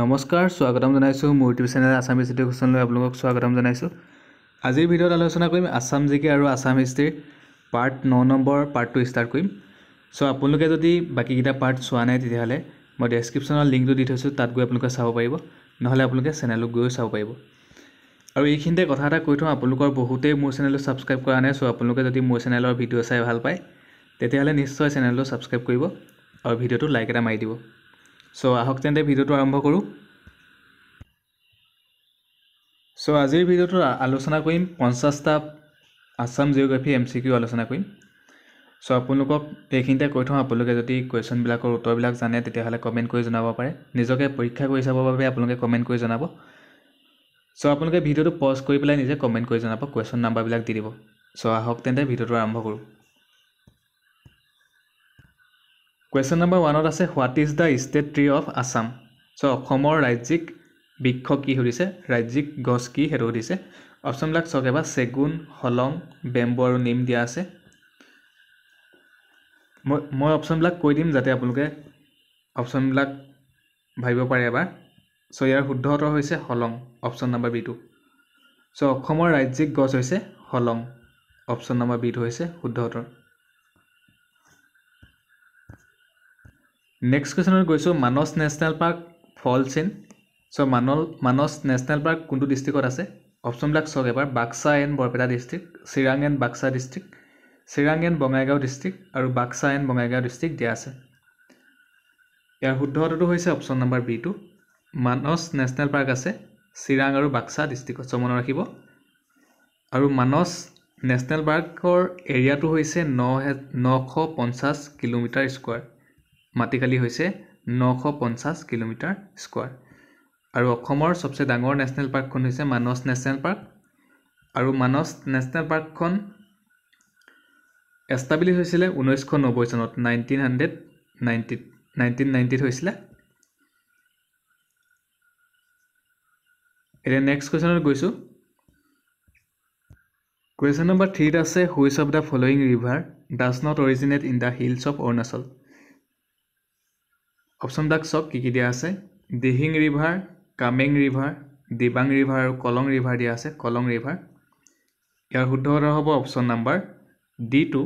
নমস্কাৰ স্বাগতম জনাইছোঁ মোৰ ইউটিউব চেনেল আছাম হিষ্ট্ৰী কোশ্যনলৈ আপোনালোকক স্বাগতম জনাইছোঁ আজিৰ ভিডিঅ'ত আলোচনা কৰিম আছাম জি আৰু আছাম হিষ্ট্ৰীৰ পাৰ্ট ন নম্বৰ পাৰ্টটো ষ্টাৰ্ট কৰিম চ' আপোনালোকে যদি বাকীকেইটা পাৰ্ট চোৱা নাই তেতিয়াহ'লে মই ডেছক্ৰিপশ্যনৰ লিংকটো দি থৈছোঁ তাত গৈ আপোনালোকে চাব পাৰিব নহ'লে আপোনালোকে চেনেলত গৈও চাব পাৰিব আৰু এইখিনিতে কথা এটা কৈ থওঁ আপোনালোকৰ বহুতেই মোৰ চেনেলটো ছাবস্ক্ৰাইব কৰা নাই চ' আপোনালোকে যদি মোৰ চেনেলৰ ভিডিঅ' চাই ভাল পায় তেতিয়াহ'লে নিশ্চয় চেনেলটো ছাবস্ক্ৰাইব কৰিব আৰু ভিডিঅ'টো লাইক এটা মাৰি দিব চ' আহক তেন্তে ভিডিঅ'টো আৰম্ভ কৰোঁ চ' আজিৰ ভিডিঅ'টো আলোচনা কৰিম পঞ্চাছটা Assam geography M C Q আলোচনা কৰিম চ' আপোনালোকক এইখিনিতে কৈ থওঁ আপোনালোকে যদি কুৱেশ্যনবিলাকৰ উত্তৰবিলাক জানে তেতিয়াহ'লে কমেণ্ট কৰি জনাব পাৰে নিজকে পৰীক্ষা কৰি চাবৰ বাবে আপোনালোকে কমেণ্ট কৰি জনাব চ' আপোনালোকে ভিডিঅ'টো পজ কৰি পেলাই নিজে কমেণ্ট কৰি জনাব কুৱেশ্যন নাম্বাৰবিলাক দি দিব চ' আহক তেন্তে ভিডিঅ'টো আৰম্ভ কৰোঁ কুৱেশ্যন নম্বৰ ওৱানত আছে what is the state tree of Assam so' অসমৰ ৰাজ্যিক বৃক্ষ কি সুধিছে ৰাজ্যিক গছ কি সেইটো সুধিছে অপশ্যনবিলাক চাওক এবাৰ চেগুন হলং বেম্বু আৰু নিম দিয়া আছে মই মই অপশ্যনবিলাক কৈ দিম যাতে আপোনালোকে অপশ্যনবিলাক ভাবিব পাৰে এবাৰ চ' ইয়াৰ শুদ্ধ উত্তৰ হৈছে হলং অপশ্যন নম্বৰ বিটো চ' অসমৰ ৰাজ্যিক গছ হৈছে হলং অপশ্যন নম্বৰ বিটো হৈছে শুদ্ধ উত্তৰ নেক্সট কুৱেশ্যনত গৈছোঁ Manas national park falls in so' মানল মানস নেশ্যনেল পাৰ্ক কোনটো ডিষ্ট্ৰিক্টত আছে অপশ্যনবিলাক চাওক এবাৰ Baksa and Barpeta district Chirang and Baksa district Chirang and Bongaigaon district আৰু বাক্সা এণ্ড বঙাইগাঁও ডিষ্ট্ৰিক্ট দিয়া আছে ইয়াৰ শুদ্ধ উত্তৰটো হৈছে অপশ্যন নম্বৰ বিটো মানস নেশ্যনেল পাৰ্ক আছে চিৰাং আৰু বাক্সা ডিষ্ট্ৰিক্টত চ' মনত ৰাখিব আৰু মানস নেশ্যনেল পাৰ্কৰ এৰিয়াটো হৈছে ন নশ পঞ্চাছ কিলোমিটাৰ স্কুৱাৰ মাটিকালি হৈছে নশ পঞ্চাছ কিলোমিটাৰ স্কুৱাৰ আৰু অসমৰ সবচে ডাঙৰ নেশ্যনেল পাৰ্কখন হৈছে মানস নেশ্যনেল পাৰ্ক আৰু মানস নেশ্যনেল পাৰ্কখন এষ্টাব্লিছ হৈছিলে ঊনৈছশ নব্বৈ চনত নাইনটিন হাণ্ড্ৰেড নাইণ্টিত নাইনটিন নাইণ্টিত হৈছিলে এতিয়া নেক্সট কুৱেশ্যনত গৈছোঁ কুৱেশ্যন নম্বৰ থ্ৰীত আছে which of the following river does not originate in the hills of Arunachal option দাক চাওক কি কি দিয়া আছে Dihing river Kameng river Dibang river আৰু কলং ৰিভাৰ দিয়া আছে কলং ৰিভাৰ ইয়াৰ শুদ্ধ উত্তৰ হ'ব option number D to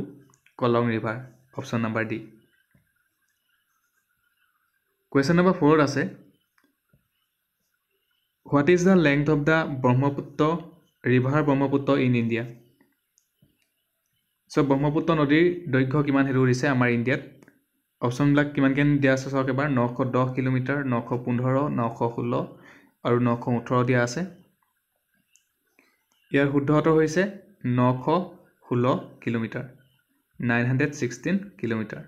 Kolong river option number D question number ফ'ৰত আছে what is the length of the Brahmaputra river Brahmaputra in India so' Brahmaputra নদীৰ দৈৰ্ঘ্য কিমান সেইটো উৰিছে আমাৰ ইণ্ডিয়াত অপশ্যনবিলাক কিমানকৈ দিয়া আছে চাওক এবাৰ নশ দহ কিলোমিটাৰ নশ পোন্ধৰ নশ ষোল্ল আৰু নশ ওঠৰ দিয়া আছে ইয়াৰ শুদ্ধ উত্তৰ হৈছে নশ ষোল্ল kilometre nine hundred sixteen kilometre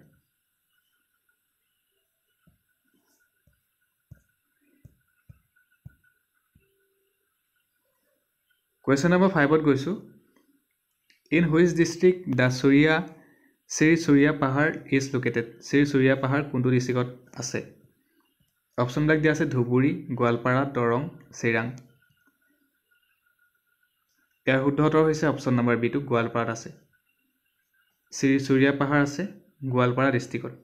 question number ফাইভত গৈছোঁ ইন হুইচ ডিষ্ট্ৰিক্ট দাচৰিয়া শ্ৰী চুৰিয়া পাহাৰ ইজ লোকেটেড শ্ৰী চুৰিয়া পাহাৰ কোনটো ডিষ্ট্ৰিকত আছে অপশ্যনবিলাক দিয়া আছে ধুবুৰী গোৱালপাৰা দৰং চিৰাং ইয়াৰ শুদ্ধ উত্তৰ হৈছে অপশ্যন নম্বৰ বিটো গোৱালপাৰাত আছে শ্ৰী চুৰিয়া পাহাৰ আছে গোৱালপাৰা ডিষ্ট্ৰিকত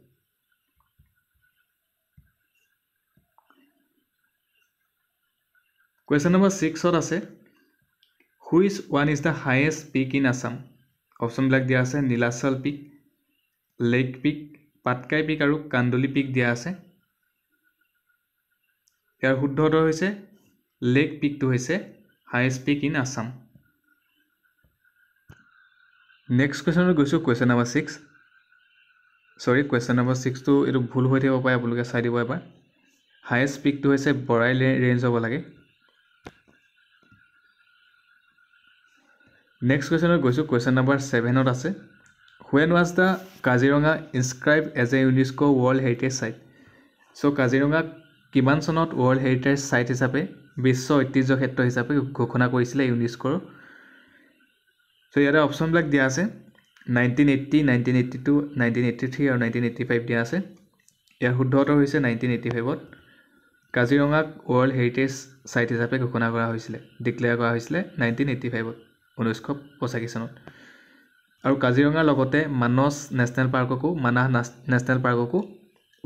কুৱেশ্যন নম্বৰ ছিক্সত আছে which one is the highest peak in Assam অপশ্যনবিলাক দিয়া আছে Nilachal peak lake peak Patkai peak আৰু কান্দুলি পিক দিয়া আছে ইয়াৰ শুদ্ধ উত্তৰ হৈছে লেক পিকটো হৈছে highest peak in Assam next কুৱেশ্যনত গৈছোঁ question number six sorry question number ছিক্সটো এইটো ভুল হৈ থাকিব পাৰে আপোনালোকে চাই দিব এবাৰ হায়েষ্ট পিকটো হৈছে বৰাই ৰেঞ্জ হ'ব লাগে নেক্সট কুৱেশ্যনত গৈছোঁ কুৱেশ্যন নাম্বাৰ ছেভেনত আছে when was the Kaziranga inscribe as a UNESCO world heritage site so' কাজিৰঙাক কিমান চনত ৱৰ্ল্ড হেৰিটেজ চাইট হিচাপে বিশ্ব ঐতিহ্য ক্ষেত্ৰ হিচাপে ঘোষণা কৰিছিলে ইউনেস্কৰ ছ' ইয়াতে অপশ্যনবিলাক দিয়া আছে nineteen eighty nineteen eighty two nineteen eighty three আৰু নাইনটিন এইট্টি ফাইভ দিয়া আছে ইয়াৰ শুদ্ধ উত্তৰ হৈছে নাইনটিন এইট্টি ফাইভত কাজিৰঙাক ৱৰ্ল্ড হেৰিটেজ চাইট হিচাপে ঘোষণা কৰা হৈছিলে ডিক্লেয়াৰ কৰা হৈছিলে নাইনটিন এইট্টি ফাইভত ঊনৈছশ পঁচাশী চনত আৰু কাজিৰঙাৰ লগতে মানস নেশ্যনেল পাৰ্ককো মানাহ নেশ্যনেল পাৰ্ককো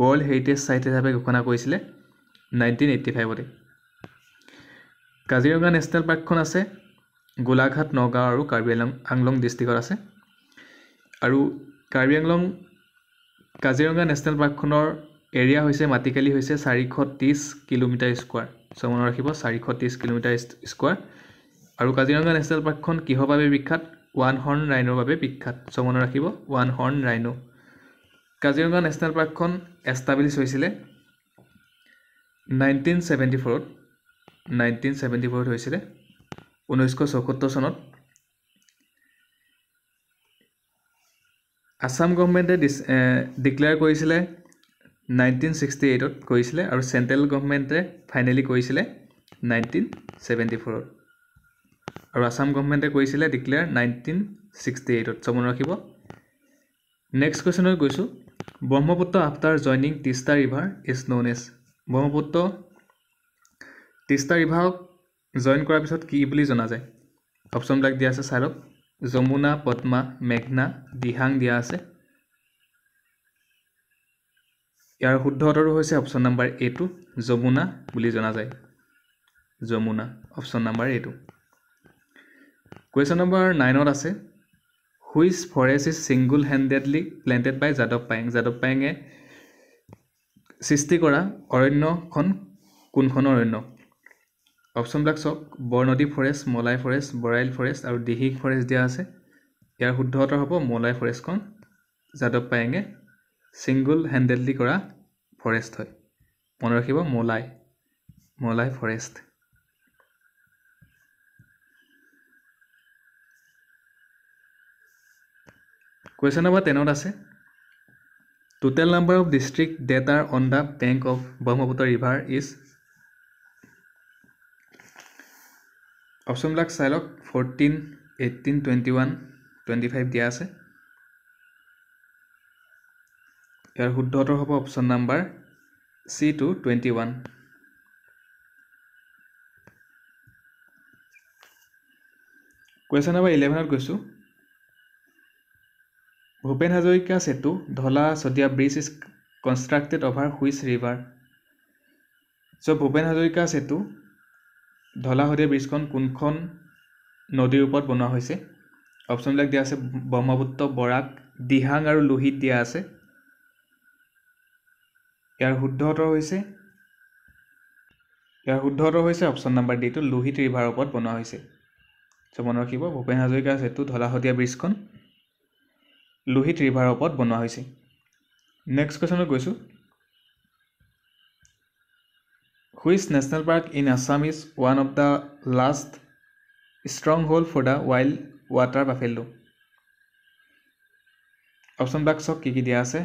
ৱৰ্ল্ড হেৰিটেজ ছাইট হিচাপে ঘোষণা কৰিছিলে নাইনটিন এইটি ফাইভতে কাজিৰঙা নেশ্যনেল পাৰ্কখন আছে গোলাঘাট নগাঁও আৰু কাৰ্বি আংলং আংলং ডিষ্ট্ৰিকত আছে আৰু কাৰ্বি আংলং কাজিৰঙা নেশ্যনেল পাৰ্কখনৰ এৰিয়া হৈছে মাটিকালি হৈছে চাৰিশ ত্ৰিছ কিলোমিটাৰ স্কুৱাৰ চ' মনত ৰাখিব চাৰিশ ত্ৰিছ কিলোমিটাৰ স্কুৱাৰ আৰু কাজিৰঙা নেশ্যনেল পাৰ্কখন কিহৰ বাবে বিখ্যাত ওৱান হৰ্ণ ৰাইনোৰ বাবে বিখ্যাত চ' মনত ৰাখিব one horn rhino Kaziranga national পাৰ্কখন এষ্টাব্লিছ হৈছিলে নাইনটিন ছেভেণ্টি ফ'ৰত নাইনটিন ছেভেণ্টি ফ'ৰত হৈছিলে ঊনৈছশ চৌসত্তৰ চনত আছাম গভমেণ্টে ডিচ ডিক্লেয়াৰ কৰিছিলে নাইনটিন ছিক্সটি এইটত কৰিছিলে আৰু চেণ্ট্ৰেল গভমেণ্টে ফাইনেলি কৰিছিলে নাইনটিন ছেভেণ্টি ফ'ৰত আৰু আছাম গভমেণ্টে কৰিছিলে ডিক্লেয়াৰ নাইনটিন ছিক্সটি এইটত চব মনত ৰাখিব নেক্সট কুৱেশ্যনত গৈছোঁ Brahmaputra after joining Teesta river is known as Brahmaputra Teesta ৰিভাৰক জইন কৰাৰ পিছত কি বুলি জনা যায় অপশ্যনবিলাক দিয়া আছে চাই লওক যমুনা পদ্মা মেঘনা দিহাং দিয়া আছে ইয়াৰ শুদ্ধ উত্তৰটো হৈছে অপশ্যন নম্বৰ এ টু যমুনা বুলি জনা যায় যমুনা অপশ্যন নম্বৰ এ টু কুৱেশ্যন নম্বৰ নাইনত আছে হুইচ ফৰেষ্ট ইজ ছিংগুল হেণ্ডেডলি প্লেণ্টেড বাই যাদৱ পায়েং যাদৱ পায়েঙে সৃষ্টি কৰা অৰণ্যখন কোনখন অৰণ্য অপশ্যনবিলাক চাওক Barnadi forest মলাই forest Barail forest আৰু দিহিং ফৰেষ্ট দিয়া আছে ইয়াৰ শুদ্ধ উত্তৰ হ'ব মলাই ফৰেষ্টখন যাদৱ পায়েঙে ছিংগুল হেণ্ডেডলি কৰা ফৰেষ্ট হয় মনত ৰাখিব Molai Molai forest question number টেনত আছে total number of district that are on the bank of Brahmaputra river is অপশ্যনবিলাক চাই লওক fourteen eighteen twenty one twenty five দিয়া আছে ইয়াৰ শুদ্ধ উত্তৰ হ'ব option number C to twenty one question number ইলেভেনত গৈছোঁ Bhupen Hazarika Setu Dhola Sadiya bridge is constructed over which river so' Bhupen Hazarika Setu Dhola Sadiya ব্ৰিজখন কোনখন নদীৰ ওপৰত বনোৱা হৈছে অপশ্যনবিলাক দিয়া আছে ব্ৰহ্মপুত্ৰ বৰাক দিহাং আৰু লোহিত দিয়া আছে ইয়াৰ শুদ্ধ উত্তৰ হৈছে ইয়াৰ শুদ্ধ উত্তৰ হৈছে অপশ্যন নাম্বাৰ ডিটো লোহিত ৰিভাৰৰ ওপৰত বনোৱা হৈছে চ' মনত ৰাখিব ভূপেন হাজৰিকা সেতু ধলা সদিয়া ব্ৰিজখন লোহিত ৰিভাৰৰ ওপৰত বনোৱা হৈছে নেক্সট কুৱেশ্যনত গৈছোঁ which national park in Assam is one of the last stronghold for the wild water buffalo অপশ্যনবিলাক চাওক কি কি দিয়া আছে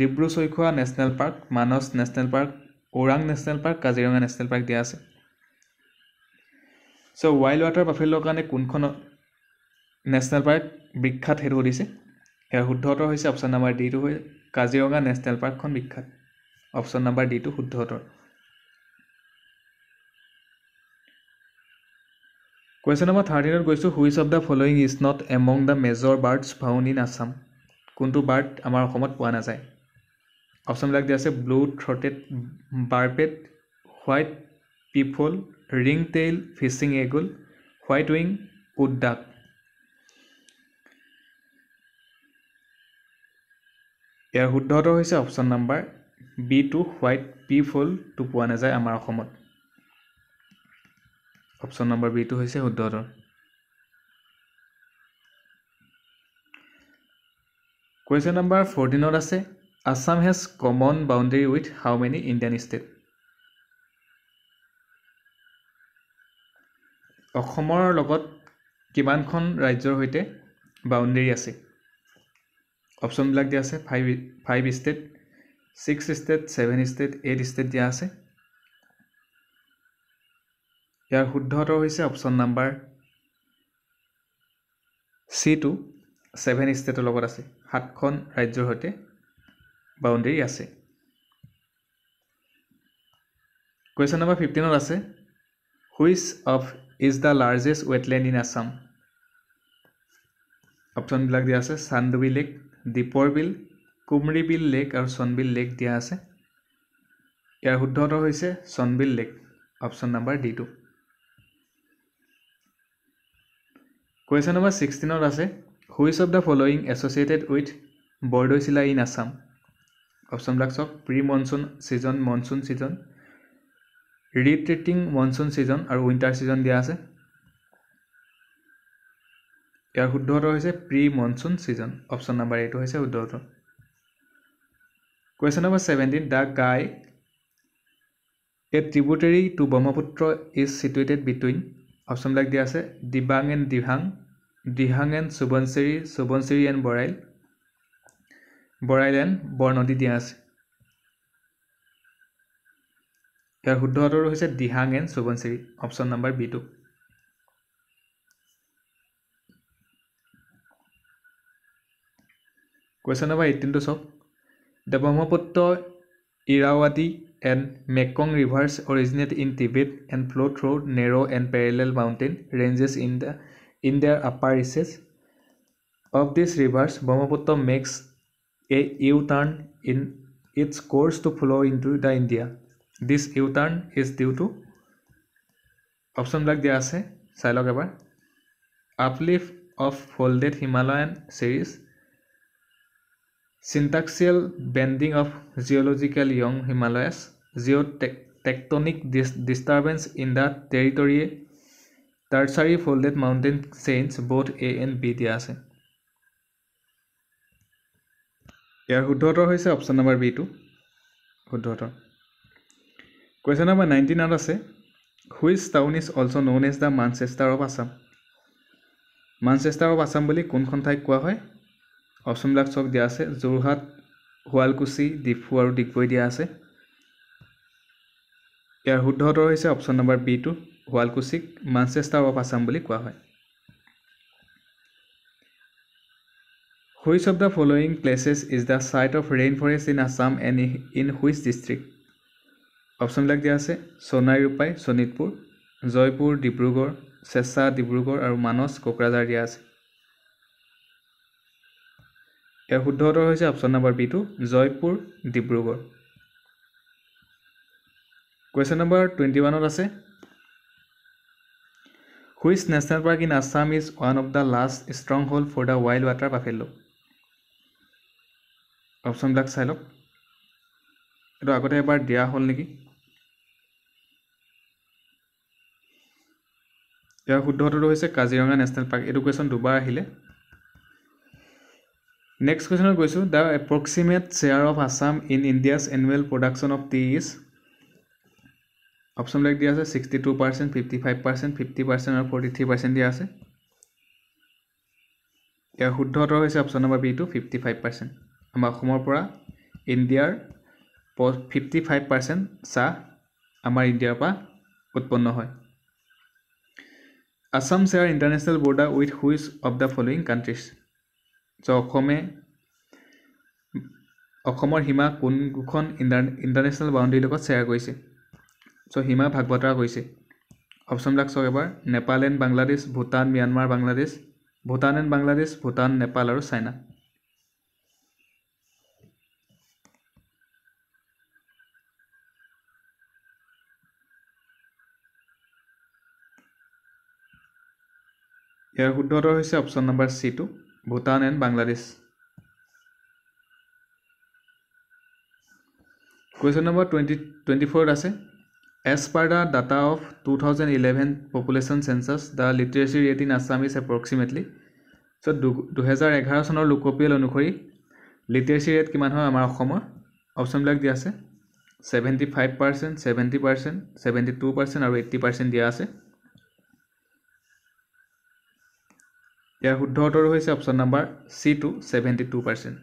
Dibru Saikhowa national park Manas national park Orang national park Kaziranga national park দিয়া আছে চ' ৱাইল্ড ৱাটাৰ বাফেল্ডৰ কাৰণে কোনখন নেশ্যনেল পাৰ্ক বিখ্যাত সেইটো সুধিছে সেয়া শুদ্ধ উত্তৰ হৈছে অপশ্যন নাম্বাৰ ডিটো হৈ কাজিৰঙা নেশ্যনেল পাৰ্কখন বিখ্যাত অপশ্যন নাম্বাৰ ডিটো শুদ্ধ উত্তৰ কুৱেশ্যন নম্বৰ থাৰ্টিনত গৈছোঁ which of the following is not among the major birds found in Assam কোনটো বাৰ্ড আমাৰ অসমত পোৱা নাযায় অপশ্যনবিলাক দিয়া আছে blue throated barbet white peafowl ring tail fishing eagle white wing wood duck ইয়াৰ শুদ্ধ উত্তৰ হৈছে option number B to white peafowl টো পোৱা নাযায় আমাৰ অসমত অপশ্যন নম্বৰ বি টো হৈছে শুদ্ধ উত্তৰ কুৱেশ্যন নম্বৰ ফৰ্টিনত আছে Assam has common boundary with how many Indian state অসমৰ লগত কিমানখন ৰাজ্যৰ সৈতে বাউণ্ডেৰী আছে অপশ্যনবিলাক দিয়া আছে five five state six state seven state eight state দিয়া আছে ইয়াৰ শুদ্ধ উত্তৰ হৈছে option number C to seven ষ্টেটৰ লগত আছে সাতখন ৰাজ্যৰ সৈতে বাউণ্ডেৰী আছে কুৱেশ্যন নম্বৰ ফিফটিনত আছে which of is the largest wetland in Assam অপশ্যনবিলাক দিয়া আছে চান্দুবি লেক দীপৰ বিল কুমৰী বিল লেক আৰু চনবিল লেক দিয়া আছে ইয়াৰ শুদ্ধ উত্তৰ হৈছে Sonbeel lake option number D টু কুৱেশ্যন নম্বৰ ছিক্সটিনত আছে which of the following associated with Bordoichila in Assam অপশ্যনবিলাক চাওক pre monsoon season monsoon season retreating monsoon season আৰু উইণ্টাৰ ছিজন দিয়া আছে ইয়াৰ শুদ্ধ উত্তৰ হৈছে pre monsoon season option number এইটো হৈছে শুদ্ধ উত্তৰ কুৱেশ্যন নম্বৰ ছেভেণ্টিন দ্য গাই a tributary to Brahmaputra is situated between অপশ্যনবিলাক দিয়া আছে Dibang and Dihang Dihang and Subansiri Subansiri and Barail Barail and Barnadi দিয়া আছে ইয়াৰ শুদ্ধ উত্তৰ হৈছে Dihang and Subansiri option number বিটো কুৱেশ্যন নম্বৰ এইটিনটো চাওক the Brahmaputra Irrawaddy and Mekong rivers originate in Tibet and flow' through narrow' and parallel mountain ranges in the in their upper reaches of this rivers Brahmaputra makes a U turn in its course to flow' into the India this U turn is due two অপশ্যনবিলাক দিয়া আছে চাই লওক এবাৰ uplift of folded Himalayan series syntaxial bending of geological young Himalayas geo' tectonic dis disturbance in the টেৰিটৰীয়ে tertiary folded mountain chain both A and B দিয়া আছে ইয়াৰ শুদ্ধ উত্তৰ হৈছে অপশ্যন নম্বৰ বিটো শুদ্ধ উত্তৰ কুৱেশ্যন নম্বৰ নাইণ্টিন আৰু আছে which town is also' known as the Manchester of Assam Manchester of Assam বুলি কোনখন ঠাইক কোৱা হয় অপশ্যনবিলাক চব দিয়া আছে যোৰহাট শুৱালকুছি ডিফু আৰু ডিগবৈ দিয়া আছে ইয়াৰ শুদ্ধ উত্তৰ হৈছে অপশ্যন নম্বৰ বি টু শুৱালকুচিক মানচেষ্টাৰ অফ আছাম বুলি কোৱা হয় which of the following places is the site of rain forest in Assam and in which district অপশ্যনবিলাক দিয়া আছে ৰূপাই শোণিতপুৰ জয়পুৰ ডিব্ৰুগড় চেচা ডিব্ৰুগড় আৰু মানস কোকৰাঝাৰ দিয়া আছে ইয়াৰ শুদ্ধ উত্তৰ হৈছে অপশ্যন নম্বৰ বিটো Jaipur Dibrugarh question number twenty ওৱানত আছে which national park in Assam is one of the last stronghold for the wild water buffalo' অপশ্যনবিলাক চাই লওক এইটো আগতে এবাৰ দিয়া হ'ল নেকি ইয়াৰ শুদ্ধটো হৈছে কাজিৰঙা নেশ্যনেল পাৰ্ক এইটো কুৱেশ্যন দুবাৰ আহিলে নেক্সট কুৱেশ্যনত গৈছোঁ the approximate share of Assam in India's annual production of tea is অপশ্যনবিলাক দিয়া আছে sixty two percent fifty five percent fifty percent আৰু ফৰ্টি থ্ৰী পাৰ্চেণ্ট দিয়া আছে ইয়াৰ শুদ্ধ উত্তৰ হৈছে অপশ্যন নম্বৰ বি টু ফিফটি ফাইভ পাৰ্চেণ্ট আমাৰ অসমৰ পৰা ইণ্ডিয়াৰ প ফিফটি ফাইভ পাৰ্চেণ্ট চাহ আমাৰ ইণ্ডিয়াৰ পৰা উৎপন্ন হয় Assam share international border with which of the following countries so' অসমে অসমৰ সীমা কোনকেইখন ইণ্টাৰ ইণ্টাৰনেশ্যনেল বাউণ্ডেৰীৰ লগত শ্বেয়াৰ কৰিছে চ' সীমা ভাগ বতৰা কৰিছে অপশ্যনবিলাক চাওক এবাৰ Nepal and Bangladesh Bhutan Myanmar Bangladesh Bhutan and Bangladesh Bhutan Nepal আৰু চাইনা ইয়াৰ শুদ্ধ উত্তৰ হৈছে অপশ্যন নম্বৰ চিটো Bhutan and Bangladesh question number twenty twenty ফ'ৰত আছে as per the data of two thousand eleven population census the literacy rate in Assamese approximately so' দুহেজাৰ এঘাৰ চনৰ লোকপিয়েল অনুসৰি লিটাৰেচি ৰেট কিমান হয় আমাৰ অসমৰ অপশ্যনবিলাক দিয়া আছে seventy five percent seventy percent seventy two percent আৰু এইট্টি পাৰ্চেণ্ট দিয়া আছে ইয়াৰ শুদ্ধ উত্তৰ হৈছে অপশ্যন নাম্বাৰ চি টু seventy two percent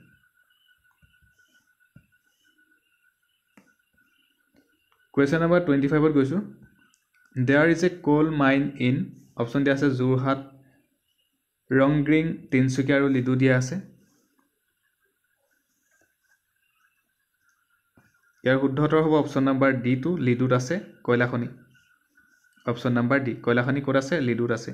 question number twenty ফাইভত গৈছোঁ there is a coal mine in option দিয়া আছে যোৰহাট ৰংগ্ৰিং তিনিচুকীয়া আৰু লিডু দিয়া আছে ইয়াৰ শুদ্ধ উত্তৰ হ'ব অপশ্যন নাম্বাৰ ডিটো লিডুত আছে কয়লাখনি অপশ্যন নাম্বাৰ ডি কয়লাখনি ক'ত আছে লিডুত আছে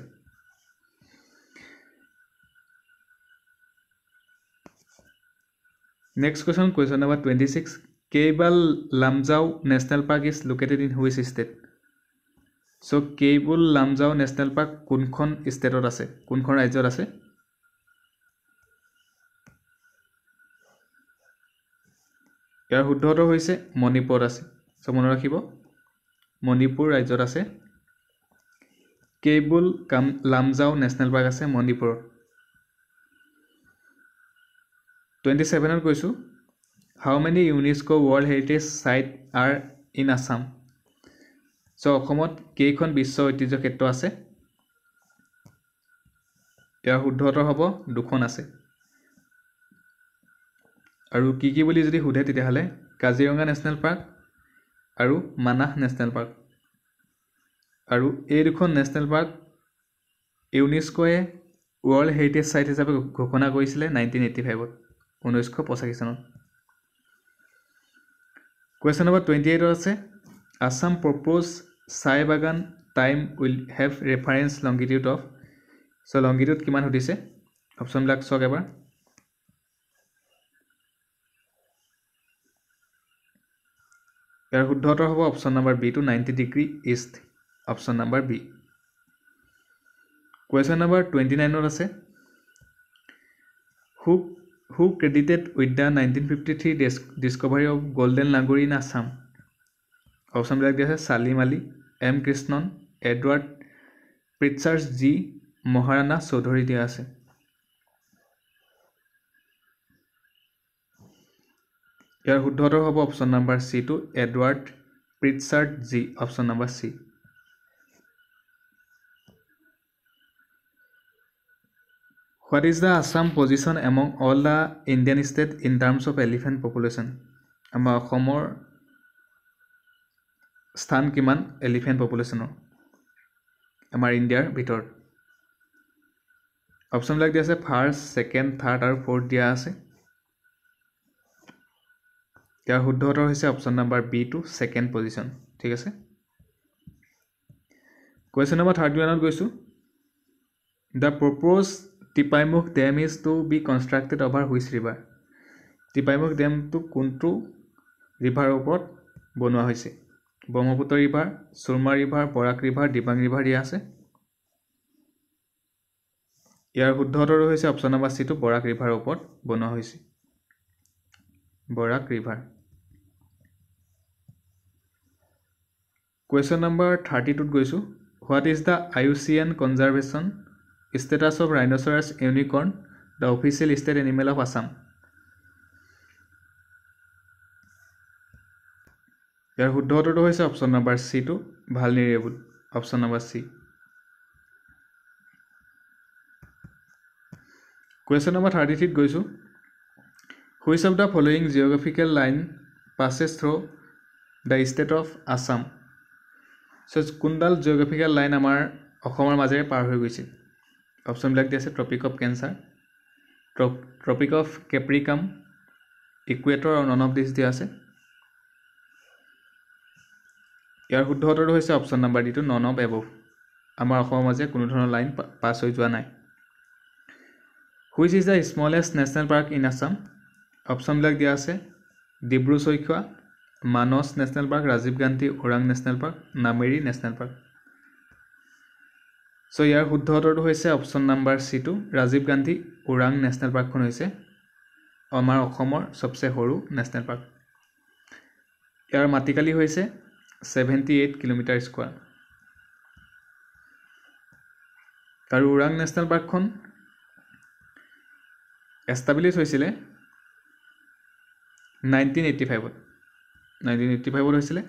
next question question number twenty six Keibul Lamjao national park is located in which state so' Keibul Lamjao national park কোনখন ষ্টেটত আছে কোনখন ৰাজ্যত আছে ইয়াৰ শুদ্ধটো হৈছে মণিপুৰত আছে চ' মনত ৰাখিব মণিপুৰ ৰাজ্যত আছে কেইবুল কাম লামজাও নেশ্যনেল পাৰ্ক আছে মণিপুৰত টুৱেণ্টি ছেভেনত কৈছোঁ how many UNESCO' world heritage site are in Assam so' অসমত কেইখন বিশ্ব ঐতিহ্য ক্ষেত্ৰ আছে ইয়াৰ শুদ্ধ উত্তৰ হ'ব দুখন আছে আৰু কি কি বুলি যদি সোধে তেতিয়াহ'লে কাজিৰঙা নেশ্যনেল পাৰ্ক আৰু মানাহ নেশ্যনেল পাৰ্ক আৰু এই দুখন নেশ্যনেল পাৰ্ক ইউনেস্ক'য়ে ৱৰ্ল্ড হেৰিটেজ চাইট হিচাপে ঘোষণা কৰিছিলে নাইনটিন এইটি ফাইভত ঊনৈছশ পঁচাশী চনত কুৱেশ্যন নম্বৰ টুৱেণ্টি এইটত আছে Assam propose chai bagan time will have reference longitude of so' longitude কিমান সুধিছে অপশ্যনবিলাক চাওক এবাৰ ইয়াৰ শুদ্ধ উত্তৰ হ'ব অপশ্যন নম্বৰ বি টু ninety degree east option number B question number twenty নাইনত আছে হুক who credited with the nineteen fifty three dis discovery of golden langur in Assam অপশ্যনবিলাক দিয়া আছে Salim Ali M Krishnan Edward Pritchard Gee Maharana Choudhury দিয়া আছে ইয়াৰ শুদ্ধতৰ হ'ব option number চিটো Edward Pritchard Gee option number C what is the Assam position among all the Indian state in terms of elephant population আমাৰ অসমৰ স্থান কিমান এলিফেণ্ট পপুলেশ্যনৰ আমাৰ ইণ্ডিয়াৰ ভিতৰত অপশ্যনবিলাক দিয়া আছে ফাৰ্ষ্ট ছেকেণ্ড থাৰ্ড আৰু ফ'ৰ্থ দিয়া আছে ইয়াৰ শুদ্ধ উত্তৰ হৈছে অপশ্যন নাম্বাৰ বি টু ছেকেণ্ড পজিশ্যন ঠিক আছে কুৱেশ্যন নম্বৰ থাৰ্টি ওৱানত গৈছোঁ the proposed Tipaimukh dam is to be constructed over which river Tipaimukh ডেমটো কোনটো ৰিভাৰৰ ওপৰত বনোৱা হৈছে Brahmaputra river Surma river Barak river Dibang river দিয়া আছে ইয়াৰ শুদ্ধ উত্তৰ হৈছে অপশ্যন নম্বৰ চিটো বৰাক ৰিভাৰৰ ওপৰত বনোৱা হৈছে Barak river question number thirty টুত গৈছোঁ what is the I U conservation status of rhinoceros unicorn the official state animal of Assam ইয়াৰ শুদ্ধ উত্তৰটো হৈছে অপশ্যন নম্বৰ চিটো ভাল নিৰিবুট option number C question number thirty থ্ৰীত গৈছোঁ which of the following geographical line passes through' the state of Assam so' কোনডাল জিঅ'গ্ৰাফিকেল লাইন আমাৰ অসমৰ মাজেৰে পাৰ হৈ গৈছিল অপশ্যনবিলাক দিয়া আছে tropic of cancer tropic of capricorn equator আৰু নন অফ দিছ দিয়া আছে ইয়াৰ শুদ্ধ উত্তৰটো হৈছে অপশ্যন নাম্বাৰ ডিটো নন অফ এবভ আমাৰ অসমৰ মাজে কোনো ধৰণৰ লাইন পাছ হৈ যোৱা নাই which is the smallest national park in Assam অপশ্যনবিলাক দিয়া আছে Dibru Saikhowa Manas national park Rajiv Gandhi Orang national park Nameri national park so' ইয়াৰ শুদ্ধ উত্তৰটো হৈছে অপশ্যন নাম্বাৰ চিটো ৰাজীৱ গান্ধী ওৰাং নেশ্যনেল পাৰ্কখন হৈছে আমাৰ অসমৰ চবচে সৰু নেশ্যনেল পাৰ্ক ইয়াৰ মাটিকালি হৈছে ছেভেণ্টি এইট কিলোমিটাৰ স্কুৱাৰ আৰু ওৰাং নেশ্যনেল পাৰ্কখন এষ্টাব্লিছ হৈছিলে নাইনটিন এইটি ফাইভত নাইনটিন এইটি ফাইভত হৈছিলে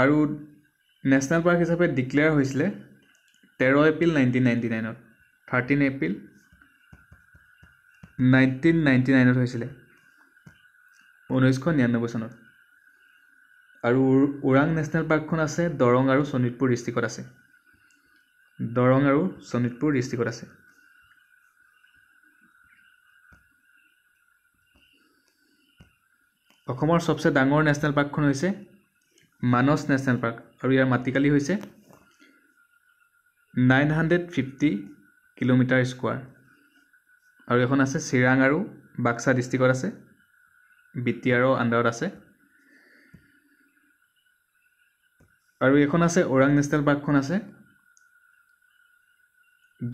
আৰু নেশ্যনেল পাৰ্ক হিচাপে ডিক্লেয়াৰ হৈছিলে তেৰ এপ্ৰিল নাইনটিন নাইনটি নাইনত থাৰ্টিন এপ্ৰিল নাইনটিন নাইনটি নাইনত হৈছিলে ঊনৈছশ নিৰান্নব্বৈ চনত আৰু ওৰাং নেশ্যনেল পাৰ্কখন আছে দৰং আৰু শোণিতপুৰ ডিষ্ট্ৰিক্টত আছে দৰং আৰু শোণিতপুৰ ডিষ্ট্ৰিক্টত আছে অসমৰ চবচে ডাঙৰ নেশ্যনেল পাৰ্কখন হৈছে মানস নেশ্যনেল পাৰ্ক আৰু ইয়াৰ মাটিকালি হৈছে nine hundred fifty kilometre square আৰু এখন আছে চিৰাং আৰু বাক্সা ডিষ্ট্ৰিক্টত আছে বি টি আৰৰ আণ্ডাৰত আছে আৰু এখন আছে ওৰাং নেশ্যনেল পাৰ্কখন আছে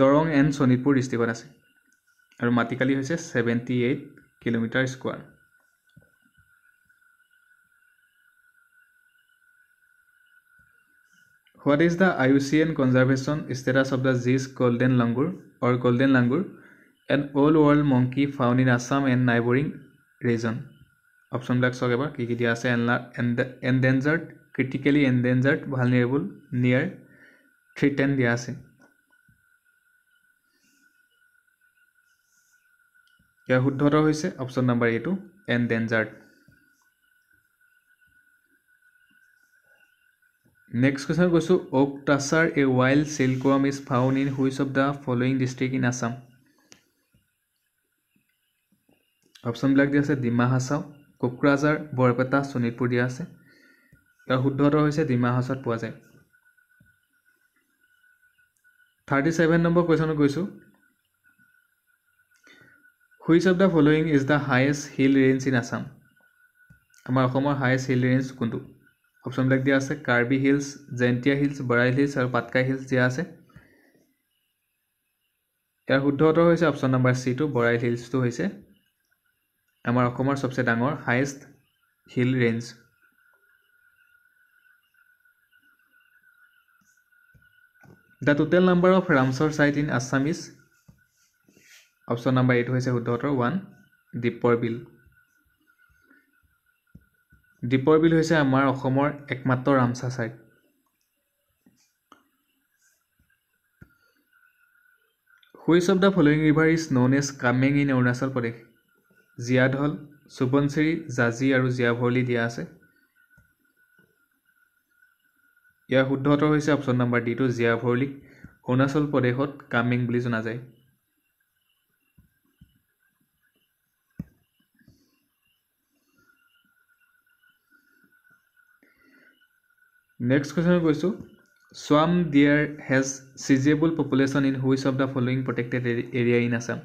দৰং এণ্ড শোণিতপুৰ ডিষ্ট্ৰিক্টত আছে আৰু মাটিকালি হৈছে seventy eight kilometre square what is the I U C N conservation status of the জিজ golden langur or golden langur an old world monkey found in Assam and neighbouring region অপশ্যনবিলাক চাওক এবাৰ কি কি দিয়া আছে এনডেঞ্জাৰ্ড ক্ৰিটিকেলি এনডেঞ্জাৰ্ড ভালনিৰেবল নিয়াৰ থ্ৰী টেন দিয়া আছে ইয়াৰ শুদ্ধতৰ হৈছে অপশ্যন নাম্বাৰ এইটো এনডেঞ্জাৰ্ড নেক্সট কুৱেশ্যন কৈছোঁ oak tasar a wild silkworm is found in which of the following district in Assam অপশ্যনবিলাক দিয়া আছে ডিমা হাছাও কোকৰাঝাৰ বৰপেটা শোণিতপুৰ দিয়া আছে ইয়াৰ শুদ্ধ উত্তৰ হৈছে ডিমা হাছত পোৱা যায় থাৰ্টি ছেভেন নম্বৰ কুৱেশ্যন কৈছোঁ which of the following is the highest hill range in Assam আমাৰ অসমৰ হায়েষ্ট হিল ৰেঞ্জ কোনটো অপশ্যনবিলাক দিয়া আছে Karbi hills Jaintia hills Barail hills আৰু পাটকাই হিলছ দিয়া আছে ইয়াৰ শুদ্ধ উত্তৰ হৈছে অপশ্যন নম্বৰ চিটো বৰাইল হিলছটো হৈছে আমাৰ অসমৰ সবচে ডাঙৰ highest hill range the total number of Ramsar site in Assamese option number eight হৈছে শুদ্ধ উত্তৰ ওৱান দীপৰ বিল দীপৰ বিল হৈছে আমাৰ অসমৰ একমাত্ৰ Ramsar site which of the following river is known as Kameng in Arunachal Pradesh Jiadhal Subansiri Jaji আৰু জিয়াভৰলি দিয়া আছে ইয়াৰ শুদ্ধ উত্তৰ হৈছে অপশ্যন নম্বৰ ডিটো জিয়াভৰলিক অৰুণাচল প্ৰদেশত কামেং বুলি জনা যায় নেক্সট কুৱেশ্যন কৈছোঁ চোৱাম deer has sizeable population in which of the following protected area in Assam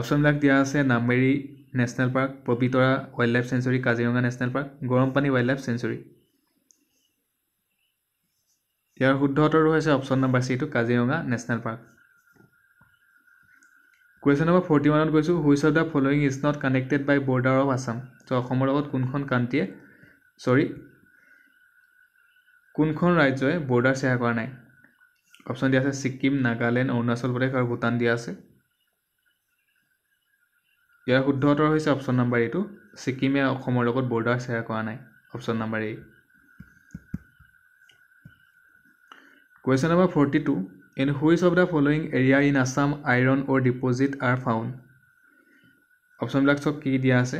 অপশ্যনবিলাক দিয়া আছে Nameri national park Pobitora wild life sanctuary Kaziranga national park Garampani wild life sanctuary ইয়াৰ শুদ্ধ উত্তৰটো হৈছে অপশ্যন নম্বৰ চিটো Kaziranga national park question number forty ওৱানত গৈছোঁ which of the following is not connected by border of Assam so' অসমৰ লগত কোনখন কাণ্ট্ৰীয়ে চৰি কোনখন ৰাজ্যই বৰ্ডাৰ শ্বেয়াৰ কৰা নাই অপশ্যন দিয়া আছে ছিকিম নাগালেণ্ড অৰুণাচল প্ৰদেশ আৰু ভূটান দিয়া আছে ইয়াৰ শুদ্ধ উত্তৰ হৈছে অপশ্যন নাম্বাৰ এইটো ছিকিমে অসমৰ লগত বৰ্ডাৰ শ্বেয়াৰ কৰা নাই option number A question number forty two in which of the following area in Assam iron ore deposit are found অপশ্যনবিলাক চব কি দিয়া আছে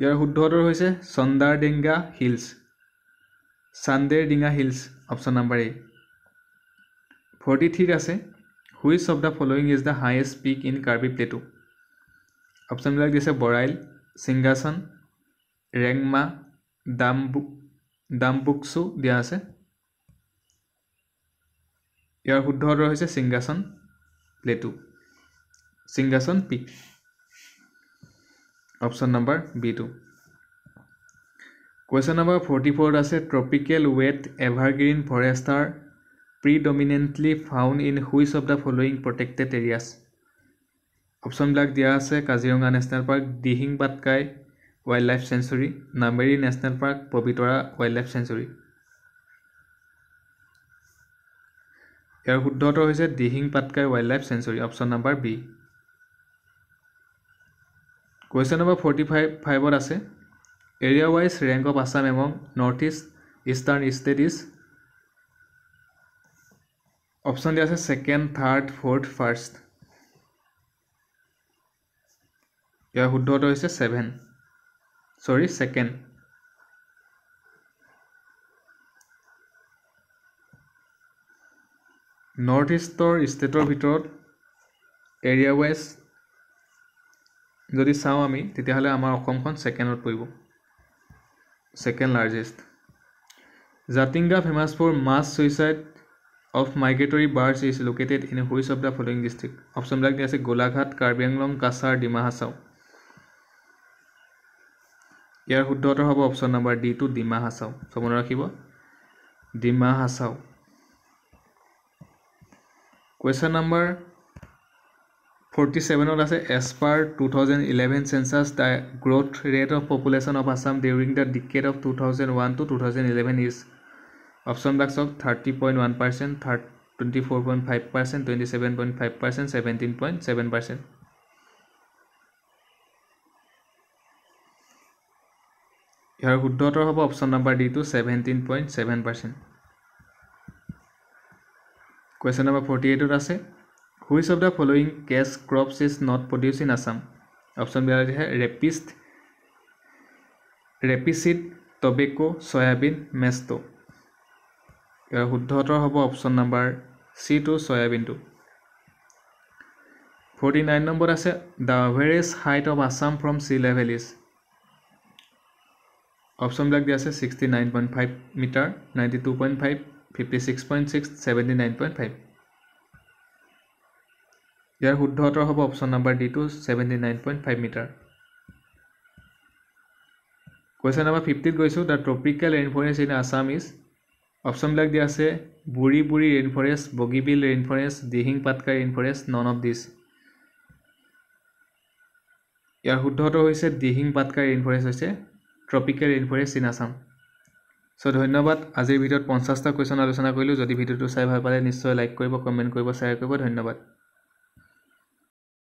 ইয়াৰ শুদ্ধ উত্তৰ হৈছে Chandardinga hills Chandar Dinga hills option number A forty থ্ৰীত আছে which of the following is the highest peak in Karbi plateau অপশ্যনবিলাক দিছে বৰাইল চিংগাচন ৰেংমা ডাম্বুক ডামবুকচু দিয়া আছে ইয়াৰ শুদ্ধ উত্তৰ হৈছে Singhason plateau Singhason peak option number B বিটো কুৱেশ্যন নাম্বাৰ ফৰ্টি ফ'ৰত আছে tropical wet evergreen forests are predominantly found in which of the following protected areas অপশ্যনবিলাক দিয়া আছে Kaziranga national park Dihing Patkai wild life sanctuary Nameri national park Pobitora wild life sanctuary ইয়াৰ শুদ্ধ উত্তৰ হৈছে Dihing Patkai wild life sanctuary option number B question number forty five ফাইভত আছে area wise rank of Assam among north east eastern state is option দিয়া আছে second third fourth first ইয়াৰ শুদ্ধ উত্তৰ হৈছে ছেভেন চৰি ছেকেণ্ড নৰ্থ ইষ্টৰ ষ্টেটৰ ভিতৰত এৰিয়া ৱাইজ যদি চাওঁ আমি তেতিয়াহ'লে আমাৰ অসমখন ছেকেণ্ডত পৰিব second largest Jatinga famous for mass suicide of migratory birds is located in which of the following district অপশ্যনবিলাক দিয়া আছে গোলাঘাট কাৰ্বি আংলং কাছাৰ ডিমাহাচাও ইয়াৰ শুদ্ধ উত্তৰ হ'ব option number D to Dima Hasao চব মনত ৰাখিব ডিমাহাচাও কুৱেশ্যন নম্বৰ ফৰ্টি ছেভেনত আছে as per two thousand eleven census the growth rate of population of Assam during the decade of two thousand one to two thousand eleven is option বাক্স thirty point one percent third twenty four point five percent twenty seven point five percent seventeen point seven percent ইয়াৰ শুদ্ধ উত্তৰ হ'ব option number D two seventeen point seven percent question number forty এইটত আছে which of the following cash crops is not produced in Assam option B আছে rapeseed rapeseed tobacco soybean mesta ইয়াৰ শুদ্ধ উত্তৰ হ'ব অপশ্যন নাম্বাৰ চি টু চয়াবিনটো ফৰ্টি নাইন নম্বৰত আছে the average height of Assam from sea level is অপশ্যনবিলাক দিয়া আছে sixty nine point five metre ninety two point five fifty six point six seventy nine point five ইয়াৰ শুদ্ধ উত্তৰ হ'ব option number D to seventy nine point five metre question number ফিফটিত গৈছোঁ the tropical rain forest in Assam is অপশ্যনবিলাক দিয়া আছে Burhi Burhi rain forest Bogibeel rain forest Dihing Patkai rain forest none of this ইয়াৰ শুদ্ধ উত্তৰ হৈছে দিহিং পাটকা ৰেইন ফৰেষ্ট হৈছে tropical rain forest in Assam so' ধন্যবাদ আজিৰ ভিডিঅ'ত পঞ্চাছটা কুৱেশ্যন আলোচনা কৰিলোঁ যদি ভিডিঅ'টো চাই ভাল পালে নিশ্চয় লাইক কৰিব কমেণ্ট কৰিব শ্বেয়াৰ কৰিব ধন্যবাদ